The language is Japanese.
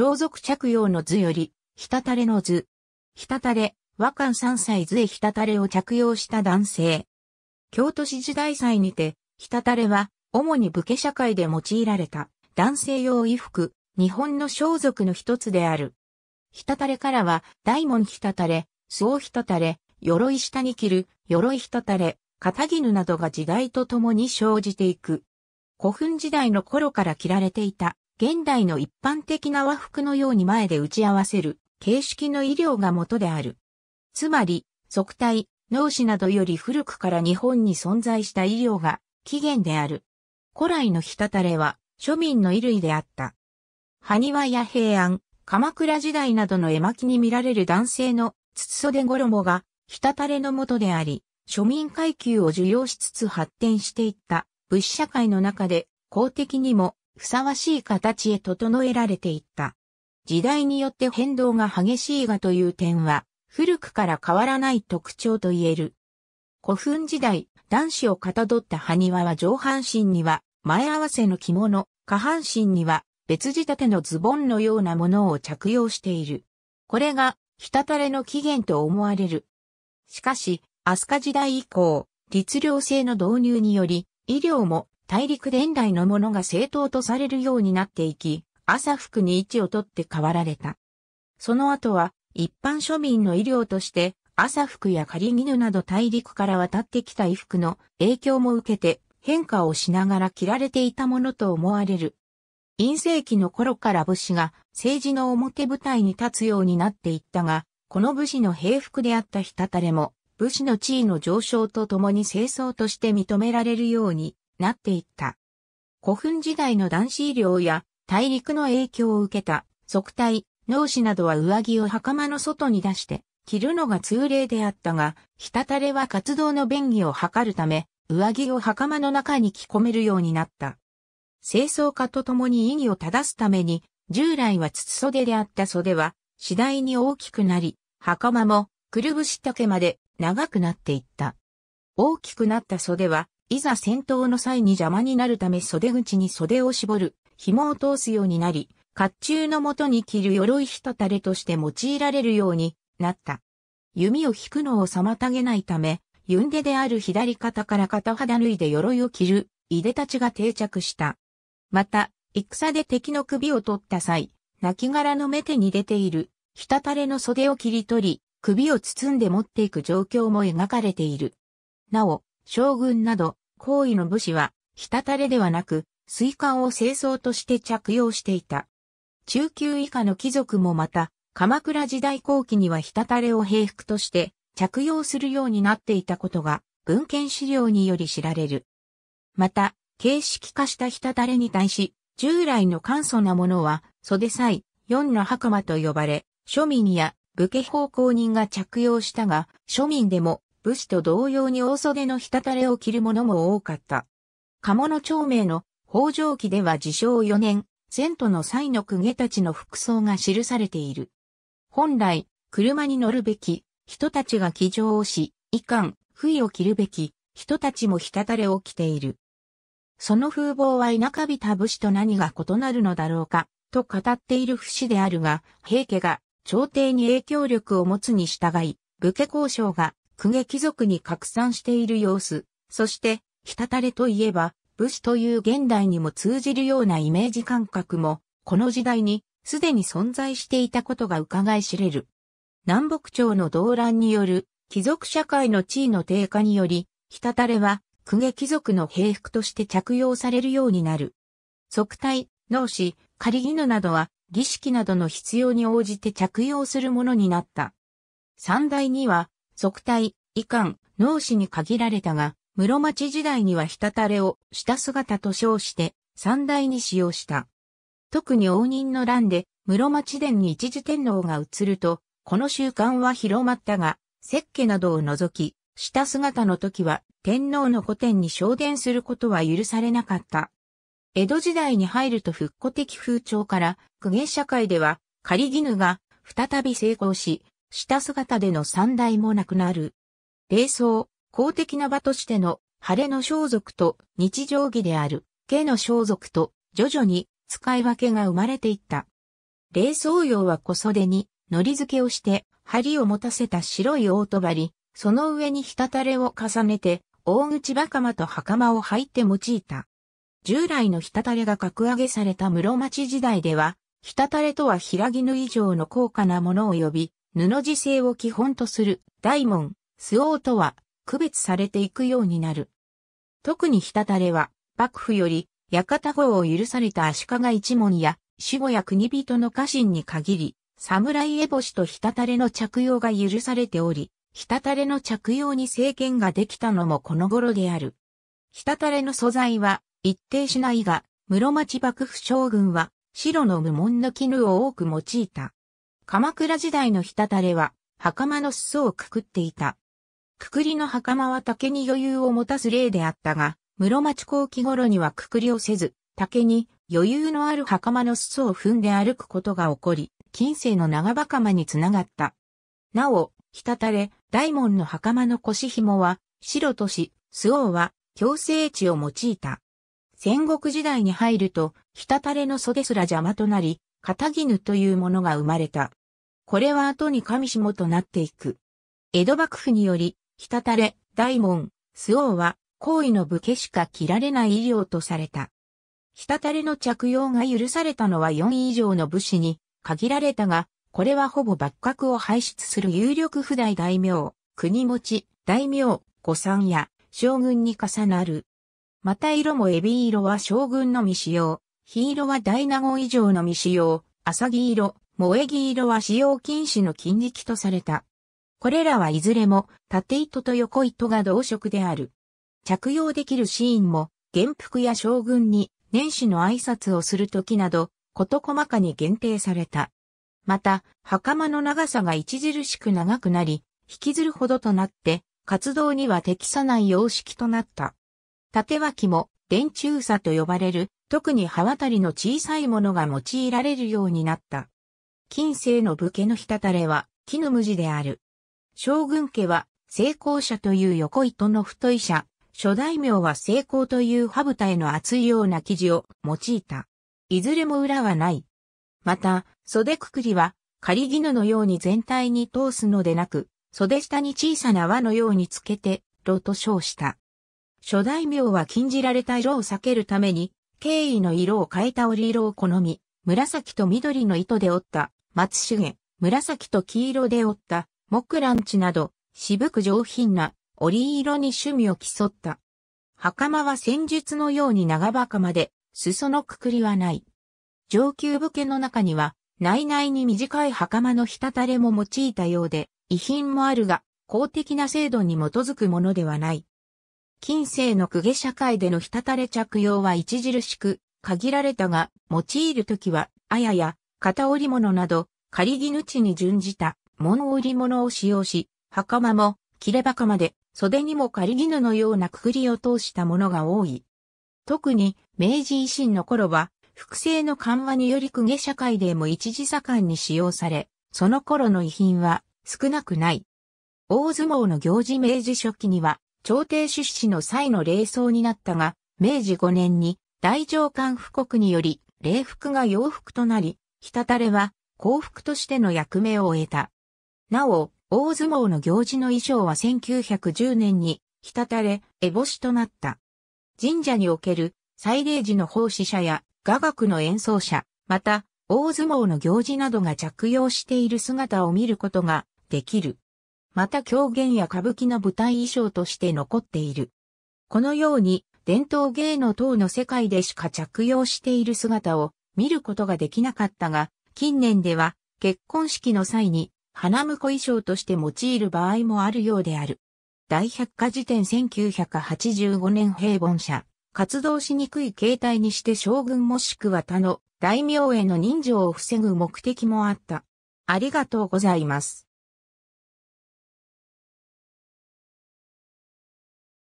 装束着用の図より、ひたたれの図。ひたたれ、和漢三歳図へひたたれを着用した男性。京都市時代祭にて、ひたたれは、主に武家社会で用いられた、男性用衣服、日本の装束の一つである。ひたたれからは、大門ひたたれ、をひたたれ、鎧下に着る、鎧ひたたれ、肩絹などが時代とともに生じていく。古墳時代の頃から着られていた現代の一般的な和服のように前で打ち合わせる形式の医療が元である。つまり、即体、脳死などより古くから日本に存在した医療が起源である。古来のひたたれは庶民の衣類であった。埴輪や平安、鎌倉時代などの絵巻に見られる男性の筒袖衣がひたたれの元であり、庶民階級を受容しつつ発展していった物社会の中で公的にもふさわしい形へ整えられていった。時代によって変動が激しいがという点は、古くから変わらない特徴と言える。古墳時代、男子をかたどった埴輪は上半身には前合わせの着物、下半身には別仕立てのズボンのようなものを着用している。これが、たたれの起源と思われる。しかし、飛鳥時代以降、律令制の導入により、医療も大陸伝来のものが正当とされるようになっていき、朝服に位置をとって変わられた。その後は、一般庶民の医療として、朝服や仮犬など大陸から渡ってきた衣服の影響も受けて変化をしながら着られていたものと思われる。陰性期の頃から武士が政治の表舞台に立つようになっていったが、この武士の平服であったひたたれも、武士の地位の上昇とともに清掃として認められるようになっていった。古墳時代の男子医療や大陸の影響を受けた、側体、脳死などは上着を袴の外に出して、着るのが通例であったが、たたれは活動の便宜を図るため、上着を袴の中に着込めるようになった。清掃家と共に意義を正すために、従来は筒袖であった袖は、次第に大きくなり、袴も、くるぶし丈まで長くなっていった。大きくなった袖は、いざ戦闘の際に邪魔になるため袖口に袖を絞る、紐を通すようになり、甲冑のもとに着る鎧ひたれとして用いられるようになった。弓を引くのを妨げないため、ユンデである左肩から肩肌脱いで鎧を着る、いでたちが定着した。また、戦で敵の首を取った際、亡骸の目手に出ている、ひたたれの袖を切り取り、首を包んで持っていく状況も描かれている。なお、将軍など、行為の武士は、滴れではなく、水管を清掃として着用していた。中級以下の貴族もまた、鎌倉時代後期には滴れを平服として着用するようになっていたことが、文献資料により知られる。また、形式化した滴れに対し、従来の簡素なものは、袖際、四の袴と呼ばれ、庶民や武家奉公人が着用したが、庶民でも武士と同様に大袖のひたたれを着る者も多かった。鴨の町名の北条記では自称4年、前途の際の公家たちの服装が記されている。本来、車に乗るべき人たちが騎乗をし、遺憾、不意を着るべき人たちもひたたれを着ている。その風貌は田舎びた武士と何が異なるのだろうか、と語っている節であるが、平家が朝廷に影響力を持つに従い、武家交渉が公家貴族に拡散している様子、そして、ひたたれといえば、武士という現代にも通じるようなイメージ感覚も、この時代にすでに存在していたことが伺い知れる。南北朝の動乱による貴族社会の地位の低下により、ひたたれは、公家貴族の平服として着用されるようになる。即体、脳死、仮義絹などは、儀式などの必要に応じて着用するものになった。三代には、即体、以降、脳死に限られたが、室町時代にはひたたれを下姿と称して三代に使用した。特に応仁の乱で室町殿に一時天皇が移ると、この習慣は広まったが、石家などを除き、下姿の時は天皇の古典に昇殿することは許されなかった。江戸時代に入ると復古的風潮から、公家社会では、仮絹が再び成功し、下姿での三代もなくなる。礼装、公的な場としての、晴れの装束と日常着である、家の装束と、徐々に使い分けが生まれていった。礼装用は小袖に、のり付けをして、針を持たせた白い大とばり、その上にひたたれを重ねて、大口袴と袴を履いて用いた。従来のひたたれが格上げされた室町時代では、ひたたれとは平絹以上の高価なものを呼び、布地製を基本とする大門、巣王とは区別されていくようになる。特にひたたれは、幕府より、館号を許された足利一門や、守護や国人の家臣に限り、侍絵星とひたたれの着用が許されており、ひたたれの着用に制限ができたのもこの頃である。ひたたれの素材は一定しないが、室町幕府将軍は白の無紋の絹を多く用いた。鎌倉時代のひたたれは、袴の裾をくくっていた。くくりの袴は竹に余裕を持たす例であったが、室町後期頃にはくくりをせず、竹に余裕のある袴の裾を踏んで歩くことが起こり、近世の長袴につながった。なお、たたれ、大門の袴の腰紐は、白とし、周王は、強制地を用いた。戦国時代に入ると、たたれの袖すら邪魔となり、片絹というものが生まれた。これは後に上下となっていく。江戸幕府により、滴れ、大門、周王は、好意の武家しか着られない医療とされた。滴れの着用が許されたのは4以上の武士に限られたが、これはほぼ幕閣を排出する有力不代大名、国持ち、大名、御三や将軍に重なる。また色もエビ色は将軍の未使用、火色は大納言以上の未使用、浅木色、萌木色は使用禁止の禁力とされた。これらはいずれも縦糸と横糸が同色である。着用できるシーンも、元服や将軍に年始の挨拶をするときなど、こと細かに限定された。また、袴の長さが著しく長くなり、引きずるほどとなって、活動には適さない様式となった。縦脇も、電柱差と呼ばれる、特に刃渡りの小さいものが用いられるようになった。近世の武家のひたたれは、木の無地である。将軍家は、成功者という横糸の太い者、諸大名は成功という羽蓋への厚いような生地を用いた。いずれも裏はない。また、袖くくりは、仮絹のように全体に通すのでなく、袖下に小さな輪のようにつけて、炉と称した。諸大名は禁じられた色を避けるために、敬意の色を変えた織色を好み、紫と緑の糸で織った、松重、紫と黄色で織った、木蘭地など、渋く上品な、織色に趣味を競った。袴は戦術のように長袴で、裾のくくりはない。上級武家の中には、内々に短い袴のひたたれも用いたようで、遺品もあるが、公的な制度に基づくものではない。近世の公家社会でのひたたれ着用は著しく、限られたが、用いるときは、あやや、片織物など、仮着ちに準じた物織物を使用し、袴も、切れ袴で、袖にも仮絹のようなくくりを通したものが多い。特に、明治維新の頃は、複製の緩和により公家社会でも一時盛んに使用され、その頃の遺品は少なくない。大相撲の行事明治初期には、朝廷出資の際の礼装になったが、明治5年に大上官布告により、礼服が洋服となり、ひたたれは幸福としての役目を終えた。なお、大相撲の行事の衣装は1910年に、ひたたれ、えぼしとなった。神社における、祭礼時の奉仕者や、雅楽の演奏者、また、大相撲の行事などが着用している姿を見ることができる。また狂言や歌舞伎の舞台衣装として残っている。このように伝統芸能等の世界でしか着用している姿を見ることができなかったが、近年では結婚式の際に花婿衣装として用いる場合もあるようである。大百科事典1985年平凡者、活動しにくい形態にして将軍もしくは他の大名への人情を防ぐ目的もあった。ありがとうございます。